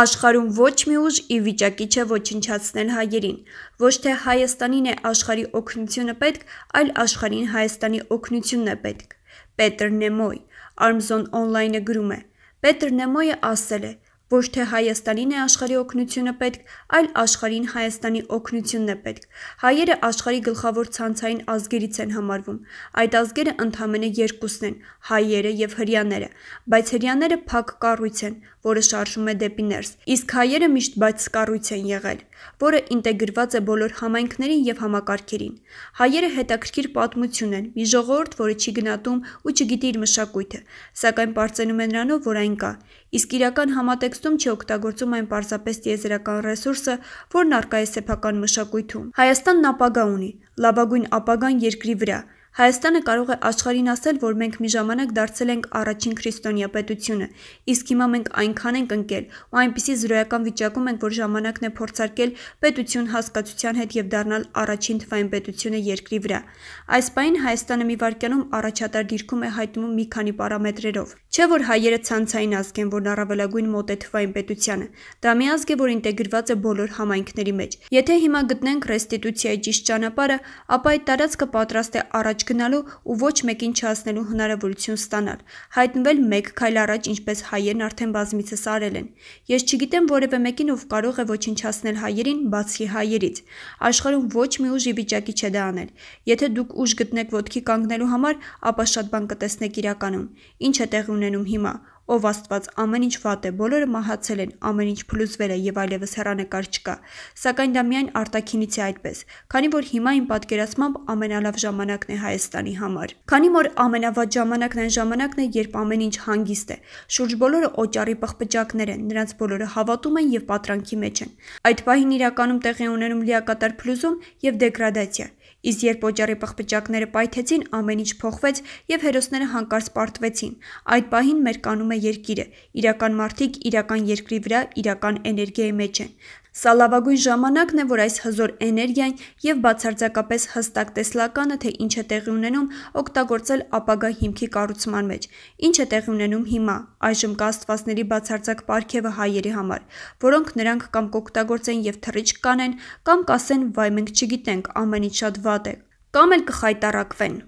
Աշխարհում ոչ մի ուժ ի վիճակի չէ ոչնչացնել հայերին։ Ոչ թե Հայաստանին է աշխարհի օգնությունը պետք, այլ աշխարհին Հայաստանի օգնությունն է պետք։ Պետր Նեմոյ, Armzon online-ը գրում է. Պետր Նեմոյը ասել է. Ոչ թե Հայաստանին է աշխարհի օգնությունը պետք, այլ աշխարհին Հայաստանի օգնությունն է պետք։ Հայերը աշխարհի գլխավոր ցանցային ազգերից են համարվում։ Այդ ազգերը ընդամենը երկուսն են՝ հայերը եւ հрьяաները, բայց հрьяաները փակ կառույց են, որը շարժում է դեպի ներս։ Իսկ հայերը միշտ բաց սկառույց են եղել, որը ինտեգրված է բոլոր համայնքներին եւ համակարգերին։ Հայերը հետաքրքիր պատմություն են, մի ժողովուրդ, որը չի գնահատում ու չգիտի իր մշակույթը, սակայն բարձենում է նրանով, որ այն կա։ Իսկ իրական համատեքստում չի օգտագործում այն պարզապես տիեզերական ռեսուրսը, որն առկա է սեփական մշակույթում։ Հայաստանն ապագա ունի, լավագույն ապագան երկրի վրա, Հայաստանը կարող է աշխարհին ասել, որ մենք մի ժամանակ դարձել ենք առաջին քրիստոնյա պետությունը, իսկ հիմա մենք այնքան ենք ընկել ու այնպիսի զրոյական վիճակում ենք, որ ժամանակն է փորձարկել պետություն հասկացության հետ եւ դառնալ առաջին թվային պետությունը երկրի վրա։ Այս պայն Հայաստանը մի վարքանում առաջատար դիրքում է հայտնվում մի քանի պարամետրերով։ Չէ որ հայերը ցանցային ազգ են, որն առավելագույն մոտ է թվային պետությանը։ Դա մի ազգ է, որ ինտեգրված է բոլոր համայնքների մեջ։ Եթե հիմա գտնենք ռեստիտուցիայի ճիշտ ճանապարհը, ապա այդ տարածքը պատրաստ է առաջ առաջ գնալու ու ոչ մեկին չհասնելու հնարավորություն ստանալ, հայտնվել մեկ քայլ առաջ, ինչպես հայերն արդեն բազմիցս արել են։ Ես չգիտեմ որևէ մեկին, ով կարող է ոչնչացնել հայերին բացի հայերից։ Աշխարհում ոչ մի ուժի վիճակի չէ դա անել։ Եթե դուք ուժ գտնեք ոտքի կանգնելու համար, ապա շատ բան կտեսնեք իրականում։ Ինչ է տեղի ունենում հիմա։ Ով Աստված ամեն ինչ վատ է, բոլորը մահացել են, ամեն ինչ փլուզվել է եւ այլևս հեռանկար չկա։ Սակայն դա միայն արտաքինից է այդպես, քանի որ հիմա իմ պատկերացմամբ ամենալավ ժամանակն է Հայաստանի համար։ Քանի որ ամենավատ ժամանակն այն ժամանակն է, երբ ամեն ինչ հանգիստ է։ Շուրջ բոլորը օճառի պղպճակներ են, նրանց բոլորը հավատում են եւ պատրանքի մեջ են։ Այդ պահին իրականում տեղի ունենում լիակատար փլուզում եւ դեգրադացիա։ Իսկ երբ օճառի պղպճակները պայթեցին, ամեն ինչ փոխվեց եւ հերոսները հանկարծ պարտվեցին։ Այդ պահին մեր կանում է երկիրը։ Իրական մարդիկ իրական երկրի վրա իրական էներգիայի մեջ են։ Սա լավագույն ժամանակն է, որ այս հզոր էներգիան եւ բացարձակապես հստակ տեսլականը, թե ինչ է տեղի ունենում, օգտագործել ապագա հիմքի կառուցման մեջ։ Ինչ է տեղի ունենում հիմա, այժմ կա աստվածների բացարձակ պարգևը հայերի համար, որոնք նրանք կամ կօգտագործեն եւ թռիչք կանեն, կամ կասեն՝ «Վայ, մենք չգիտենք, ամեն ինչ շատ վատ է», կամ էլ կխայտարակվեն։